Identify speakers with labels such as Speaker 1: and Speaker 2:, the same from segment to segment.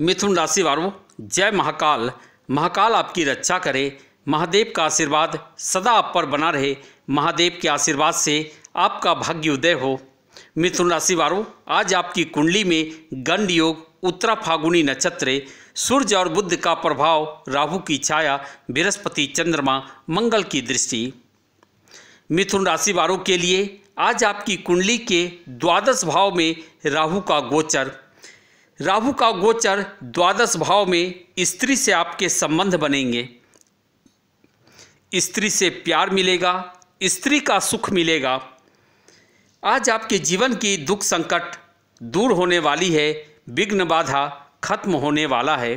Speaker 1: मिथुन राशि वालों जय महाकाल महाकाल आपकी रक्षा करे महादेव का आशीर्वाद सदा आप पर बना रहे महादेव के आशीर्वाद से आपका भाग्य उदय हो मिथुन राशि वालों आज आपकी कुंडली में गंड योग उत्तरा फागुनी नक्षत्र सूर्य और बुद्ध का प्रभाव राहु की छाया बृहस्पति चंद्रमा मंगल की दृष्टि मिथुन राशि वालों के लिए आज आपकी कुंडली के द्वादश भाव में राहु का गोचर राहु का गोचर द्वादश भाव में स्त्री से आपके संबंध बनेंगे स्त्री से प्यार मिलेगा स्त्री का सुख मिलेगा आज आपके जीवन की दुख संकट दूर होने वाली है विघ्न बाधा खत्म होने वाला है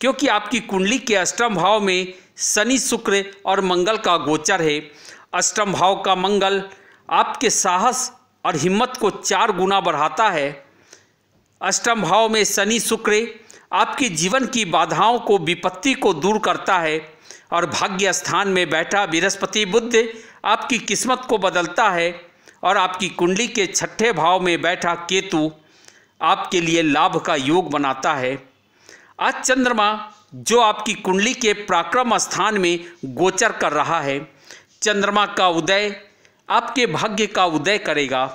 Speaker 1: क्योंकि आपकी कुंडली के अष्टम भाव में शनि शुक्र और मंगल का गोचर है अष्टम भाव का मंगल आपके साहस और हिम्मत को चार गुना बढ़ाता है अष्टम भाव में शनि शुक्र आपके जीवन की बाधाओं को विपत्ति को दूर करता है और भाग्य स्थान में बैठा बृहस्पति बुद्ध आपकी किस्मत को बदलता है और आपकी कुंडली के छठे भाव में बैठा केतु आपके लिए लाभ का योग बनाता है आज चंद्रमा जो आपकी कुंडली के पराक्रम स्थान में गोचर कर रहा है चंद्रमा का उदय आपके भाग्य का उदय करेगा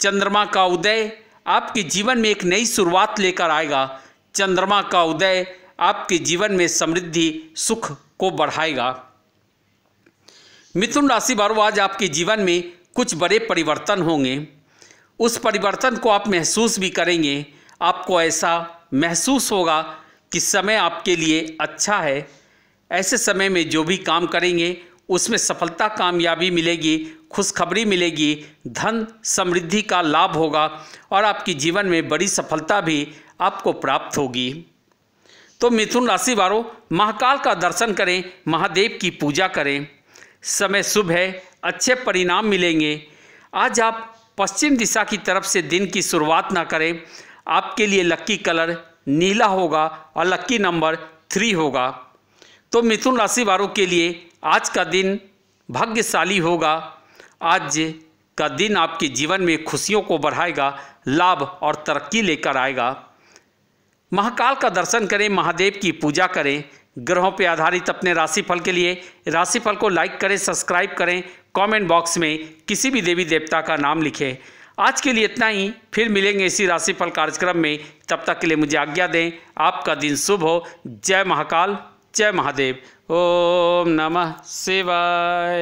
Speaker 1: चंद्रमा का उदय आपके जीवन में एक नई शुरुआत लेकर आएगा चंद्रमा का उदय आपके जीवन में समृद्धि सुख को बढ़ाएगा मिथुन राशि वालों आज आपके जीवन में कुछ बड़े परिवर्तन होंगे उस परिवर्तन को आप महसूस भी करेंगे आपको ऐसा महसूस होगा कि समय आपके लिए अच्छा है ऐसे समय में जो भी काम करेंगे उसमें सफलता कामयाबी मिलेगी खुशखबरी मिलेगी धन समृद्धि का लाभ होगा और आपकी जीवन में बड़ी सफलता भी आपको प्राप्त होगी तो मिथुन राशि वालों महाकाल का दर्शन करें महादेव की पूजा करें समय शुभ है अच्छे परिणाम मिलेंगे आज आप पश्चिम दिशा की तरफ से दिन की शुरुआत ना करें आपके लिए लक्की कलर नीला होगा और लक्की नंबर थ्री होगा तो मिथुन राशि वालों के लिए आज का दिन भाग्यशाली होगा आज का दिन आपके जीवन में खुशियों को बढ़ाएगा लाभ और तरक्की लेकर आएगा महाकाल का दर्शन करें महादेव की पूजा करें ग्रहों पर आधारित अपने राशिफल के लिए राशिफल को लाइक करें सब्सक्राइब करें कमेंट बॉक्स में किसी भी देवी देवता का नाम लिखें आज के लिए इतना ही फिर मिलेंगे इसी राशिफल कार्यक्रम में तब तक के लिए मुझे आज्ञा दें आपका दिन शुभ हो जय महाकाल जय महादेव ओम नमः शिवाय